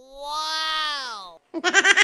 Wow!